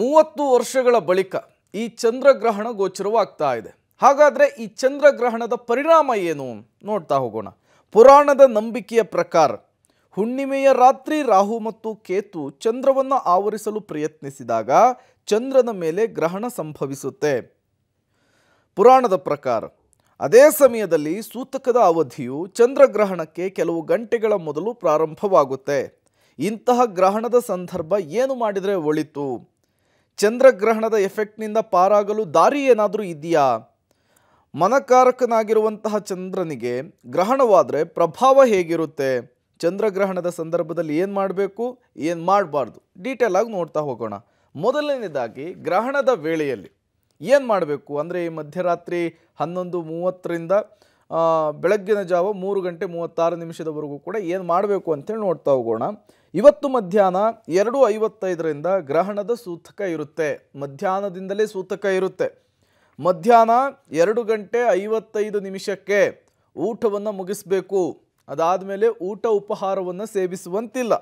ಮೂವತ್ತು ವರ್ಷಗಳ ಬಳಿಕ ಈ ಚಂದ್ರಗ್ರಹಣ ಗೋಚರವಾಗ್ತಾ ಇದೆ ಹಾಗಾದರೆ ಈ ಚಂದ್ರಗ್ರಹಣದ ಪರಿಣಾಮ ಏನು ನೋಡ್ತಾ ಹೋಗೋಣ ಪುರಾಣದ ನಂಬಿಕೆಯ ಪ್ರಕಾರ ಹುಣ್ಣಿಮೆಯ ರಾತ್ರಿ ರಾಹು ಮತ್ತು ಕೇತು ಚಂದ್ರವನ್ನು ಆವರಿಸಲು ಪ್ರಯತ್ನಿಸಿದಾಗ ಚಂದ್ರನ ಮೇಲೆ ಗ್ರಹಣ ಸಂಭವಿಸುತ್ತೆ ಪುರಾಣದ ಪ್ರಕಾರ ಅದೇ ಸಮಯದಲ್ಲಿ ಸೂತಕದ ಅವಧಿಯು ಚಂದ್ರಗ್ರಹಣಕ್ಕೆ ಕೆಲವು ಗಂಟೆಗಳ ಮೊದಲು ಪ್ರಾರಂಭವಾಗುತ್ತೆ ಇಂತಹ ಗ್ರಹಣದ ಸಂದರ್ಭ ಏನು ಮಾಡಿದರೆ ಒಳಿತು ಚಂದ್ರಗ್ರಹಣದ ಎಫೆಕ್ಟ್ನಿಂದ ಪಾರಾಗಲು ದಾರಿ ಏನಾದರೂ ಇದೆಯಾ ಮನಕಾರಕನಾಗಿರುವಂತಹ ಚಂದ್ರನಿಗೆ ಗ್ರಹಣವಾದರೆ ಪ್ರಭಾವ ಹೇಗಿರುತ್ತೆ ಚಂದ್ರಗ್ರಹಣದ ಸಂದರ್ಭದಲ್ಲಿ ಏನು ಮಾಡಬೇಕು ಏನು ಮಾಡಬಾರ್ದು ಆಗಿ ನೋಡ್ತಾ ಹೋಗೋಣ ಮೊದಲನೇದಾಗಿ ಗ್ರಹಣದ ವೇಳೆಯಲ್ಲಿ ಏನು ಮಾಡಬೇಕು ಅಂದರೆ ಈ ಮಧ್ಯರಾತ್ರಿ ಹನ್ನೊಂದು ಮೂವತ್ತರಿಂದ ಬೆಳಗ್ಗಿನ ಜಾವ ಮೂರು ಗಂಟೆ ಮೂವತ್ತಾರು ನಿಮಿಷದವರೆಗೂ ಕೂಡ ಏನು ಮಾಡಬೇಕು ಅಂತೇಳಿ ನೋಡ್ತಾ ಹೋಗೋಣ ಇವತ್ತು ಮಧ್ಯಾಹ್ನ ಎರಡು ಐವತ್ತೈದರಿಂದ ಗ್ರಹಣದ ಸೂತಕ ಇರುತ್ತೆ ಮಧ್ಯಾಹ್ನದಿಂದಲೇ ಸೂತಕ ಇರುತ್ತೆ ಮಧ್ಯಾಹ್ನ ಎರಡು ಗಂಟೆ ಐವತ್ತೈದು ನಿಮಿಷಕ್ಕೆ ಊಟವನ್ನು ಮುಗಿಸಬೇಕು ಅದಾದಮೇಲೆ ಊಟ ಉಪಹಾರವನ್ನು ಸೇವಿಸುವಂತಿಲ್ಲ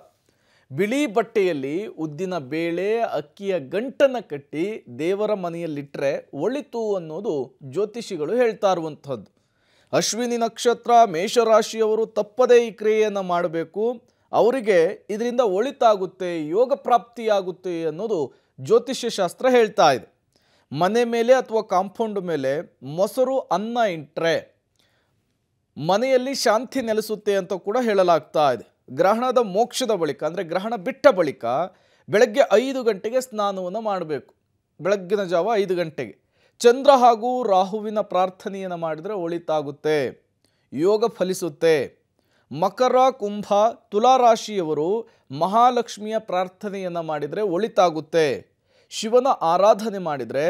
ಬಿಳಿ ಬಟ್ಟೆಯಲ್ಲಿ ಉದ್ದಿನ ಬೇಳೆ ಅಕ್ಕಿಯ ಗಂಟನ್ನು ಕಟ್ಟಿ ದೇವರ ಮನೆಯಲ್ಲಿಟ್ಟರೆ ಒಳಿತು ಅನ್ನೋದು ಜ್ಯೋತಿಷಿಗಳು ಹೇಳ್ತಾ ಇರುವಂಥದ್ದು ಅಶ್ವಿನಿ ನಕ್ಷತ್ರ ಮೇಷರಾಶಿಯವರು ತಪ್ಪದೇ ಈ ಕ್ರಿಯೆಯನ್ನು ಮಾಡಬೇಕು ಅವರಿಗೆ ಇದರಿಂದ ಒಳಿತಾಗುತ್ತೆ ಯೋಗ ಪ್ರಾಪ್ತಿಯಾಗುತ್ತೆ ಅನ್ನೋದು ಜ್ಯೋತಿಷ್ಯ ಶಾಸ್ತ್ರ ಹೇಳ್ತಾ ಇದೆ ಮನೆ ಮೇಲೆ ಅಥವಾ ಕಾಂಪೌಂಡ್ ಮೇಲೆ ಮೊಸರು ಅನ್ನ ಇಂಟ್ರೆ ಮನೆಯಲ್ಲಿ ಶಾಂತಿ ನೆಲೆಸುತ್ತೆ ಅಂತ ಕೂಡ ಹೇಳಲಾಗ್ತಾ ಇದೆ ಗ್ರಹಣದ ಮೋಕ್ಷದ ಬಳಿಕ ಅಂದರೆ ಗ್ರಹಣ ಬಿಟ್ಟ ಬಳಿಕ ಬೆಳಗ್ಗೆ ಐದು ಗಂಟೆಗೆ ಸ್ನಾನವನ್ನು ಮಾಡಬೇಕು ಬೆಳಗ್ಗಿನ ಜಾವ ಐದು ಗಂಟೆಗೆ ಚಂದ್ರ ಹಾಗೂ ರಾಹುವಿನ ಪ್ರಾರ್ಥನೆಯನ್ನು ಮಾಡಿದರೆ ಒಳಿತಾಗುತ್ತೆ ಯೋಗ ಫಲಿಸುತ್ತೆ ಮಕರ ಕುಂಭ ತುಲಾರಾಶಿಯವರು ಮಹಾಲಕ್ಷ್ಮಿಯ ಪ್ರಾರ್ಥನೆಯನ್ನು ಮಾಡಿದರೆ ಒಳಿತಾಗುತ್ತೆ ಶಿವನ ಆರಾಧನೆ ಮಾಡಿದರೆ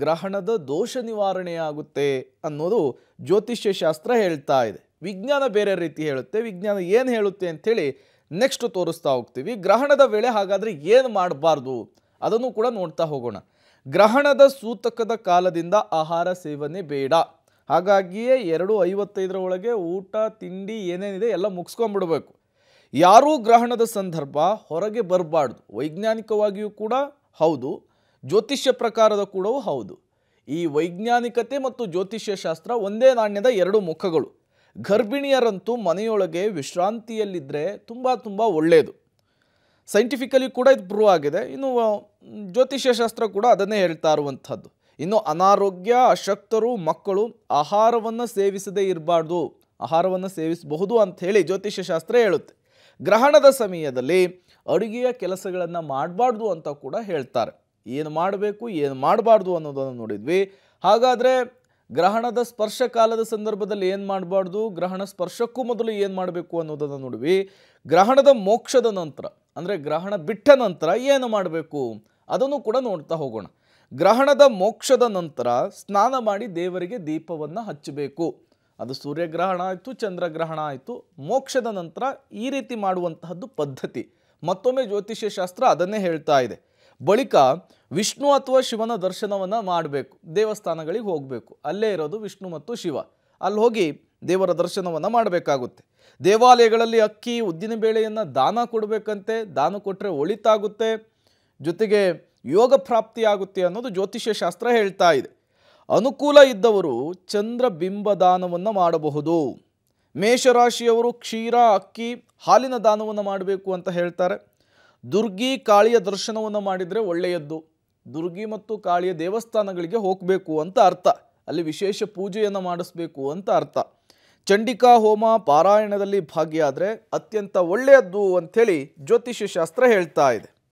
ಗ್ರಹಣದ ದೋಷ ನಿವಾರಣೆಯಾಗುತ್ತೆ ಅನ್ನೋದು ಜ್ಯೋತಿಷ್ಯ ಶಾಸ್ತ್ರ ಹೇಳ್ತಾ ಇದೆ ವಿಜ್ಞಾನ ಬೇರೆ ರೀತಿ ಹೇಳುತ್ತೆ ವಿಜ್ಞಾನ ಏನು ಹೇಳುತ್ತೆ ಅಂಥೇಳಿ ನೆಕ್ಸ್ಟ್ ತೋರಿಸ್ತಾ ಹೋಗ್ತೀವಿ ಗ್ರಹಣದ ವೇಳೆ ಹಾಗಾದರೆ ಏನು ಮಾಡಬಾರ್ದು ಅದನ್ನು ಕೂಡ ನೋಡ್ತಾ ಹೋಗೋಣ ಗ್ರಹಣದ ಸೂತಕದ ಕಾಲದಿಂದ ಆಹಾರ ಸೇವನೆ ಬೇಡ ಹಾಗಾಗಿಯೇ ಎರಡು ಐವತ್ತೈದರ ಒಳಗೆ ಊಟ ತಿಂಡಿ ಏನೇನಿದೆ ಎಲ್ಲ ಮುಗಿಸ್ಕೊಂಡ್ಬಿಡಬೇಕು ಯಾರೂ ಗ್ರಹಣದ ಸಂದರ್ಭ ಹೊರಗೆ ಬರಬಾರ್ದು ವೈಜ್ಞಾನಿಕವಾಗಿಯೂ ಕೂಡ ಹೌದು ಜ್ಯೋತಿಷ್ಯ ಪ್ರಕಾರದ ಕೂಡ ಹೌದು ಈ ವೈಜ್ಞಾನಿಕತೆ ಮತ್ತು ಜ್ಯೋತಿಷ್ಯ ಶಾಸ್ತ್ರ ಒಂದೇ ನಾಣ್ಯದ ಎರಡು ಮುಖಗಳು ಗರ್ಭಿಣಿಯರಂತೂ ಮನೆಯೊಳಗೆ ವಿಶ್ರಾಂತಿಯಲ್ಲಿದ್ದರೆ ತುಂಬ ತುಂಬ ಒಳ್ಳೆಯದು ಸೈಂಟಿಫಿಕಲಿ ಕೂಡ ಇದು ಪ್ರೂವ್ ಆಗಿದೆ ಇನ್ನು ಜ್ಯೋತಿಷ್ಯಶಾಸ್ತ್ರ ಕೂಡ ಅದನ್ನೇ ಹೇಳ್ತಾ ಇರುವಂಥದ್ದು ಇನ್ನು ಅನಾರೋಗ್ಯ ಅಶಕ್ತರು ಮಕ್ಕಳು ಆಹಾರವನ್ನು ಸೇವಿಸದೇ ಇರಬಾರ್ದು ಆಹಾರವನ್ನು ಸೇವಿಸಬಹುದು ಅಂಥೇಳಿ ಜ್ಯೋತಿಷ್ಯಶಾಸ್ತ್ರ ಹೇಳುತ್ತೆ ಗ್ರಹಣದ ಸಮಯದಲ್ಲಿ ಅಡುಗೆಯ ಕೆಲಸಗಳನ್ನು ಮಾಡಬಾರ್ದು ಅಂತ ಕೂಡ ಹೇಳ್ತಾರೆ ಏನು ಮಾಡಬೇಕು ಏನು ಮಾಡಬಾರ್ದು ಅನ್ನೋದನ್ನು ನೋಡಿದ್ವಿ ಹಾಗಾದರೆ ಗ್ರಹಣದ ಸ್ಪರ್ಶ ಕಾಲದ ಸಂದರ್ಭದಲ್ಲಿ ಏನು ಮಾಡಬಾರ್ದು ಗ್ರಹಣ ಸ್ಪರ್ಶಕ್ಕೂ ಮೊದಲು ಏನು ಮಾಡಬೇಕು ಅನ್ನೋದನ್ನು ನೋಡಿದ್ವಿ ಗ್ರಹಣದ ಮೋಕ್ಷದ ನಂತರ ಅಂದರೆ ಗ್ರಹಣ ಬಿಟ್ಟ ನಂತರ ಏನು ಮಾಡಬೇಕು ಅದನ್ನು ಕೂಡ ನೋಡ್ತಾ ಹೋಗೋಣ ಗ್ರಹಣದ ಮೋಕ್ಷದ ನಂತರ ಸ್ನಾನ ಮಾಡಿ ದೇವರಿಗೆ ದೀಪವನ್ನು ಹಚ್ಚಬೇಕು ಅದು ಸೂರ್ಯಗ್ರಹಣ ಆಯಿತು ಚಂದ್ರಗ್ರಹಣ ಆಯಿತು ಮೋಕ್ಷದ ನಂತರ ಈ ರೀತಿ ಮಾಡುವಂತಹದ್ದು ಪದ್ಧತಿ ಮತ್ತೊಮ್ಮೆ ಜ್ಯೋತಿಷ್ಯ ಶಾಸ್ತ್ರ ಅದನ್ನೇ ಹೇಳ್ತಾ ಇದೆ ಬಳಿಕ ವಿಷ್ಣು ಅಥವಾ ಶಿವನ ದರ್ಶನವನ್ನು ಮಾಡಬೇಕು ದೇವಸ್ಥಾನಗಳಿಗೆ ಹೋಗಬೇಕು ಅಲ್ಲೇ ಇರೋದು ವಿಷ್ಣು ಮತ್ತು ಶಿವ ಅಲ್ಲಿ ಹೋಗಿ ದೇವರ ದರ್ಶನವನ್ನು ಮಾಡಬೇಕಾಗುತ್ತೆ ದೇವಾಲಯಗಳಲ್ಲಿ ಅಕ್ಕಿ ಉದ್ದಿನ ಬೇಳೆಯನ್ನು ದಾನ ಕೊಡಬೇಕಂತೆ ದಾನ ಕೊಟ್ಟರೆ ಒಳಿತಾಗುತ್ತೆ ಜೊತೆಗೆ ಯೋಗ ಪ್ರಾಪ್ತಿಯಾಗುತ್ತೆ ಅನ್ನೋದು ಜ್ಯೋತಿಷ್ಯ ಶಾಸ್ತ್ರ ಹೇಳ್ತಾ ಇದೆ ಅನುಕೂಲ ಇದ್ದವರು ಚಂದ್ರ ಬಿಂಬದಾನವನ್ನು ಮಾಡಬಹುದು ಮೇಷರಾಶಿಯವರು ಕ್ಷೀರ ಅಕ್ಕಿ ಹಾಲಿನ ದಾನವನ್ನು ಮಾಡಬೇಕು ಅಂತ ಹೇಳ್ತಾರೆ ದುರ್ಗಿ ಕಾಳಿಯ ದರ್ಶನವನ್ನು ಮಾಡಿದರೆ ಒಳ್ಳೆಯದ್ದು ದುರ್ಗಿ ಮತ್ತು ಕಾಳಿಯ ದೇವಸ್ಥಾನಗಳಿಗೆ ಹೋಗಬೇಕು ಅಂತ ಅರ್ಥ ಅಲ್ಲಿ ವಿಶೇಷ ಪೂಜೆಯನ್ನು ಮಾಡಿಸ್ಬೇಕು ಅಂತ ಅರ್ಥ ಚಂಡಿಕಾ ಹೋಮ ಪಾರಾಯಣದಲ್ಲಿ ಭಾಗಿಯಾದರೆ ಅತ್ಯಂತ ಒಳ್ಳೆಯದ್ದು ಅಂಥೇಳಿ ಜ್ಯೋತಿಷ್ಯ ಶಾಸ್ತ್ರ ಹೇಳ್ತಾ ಇದೆ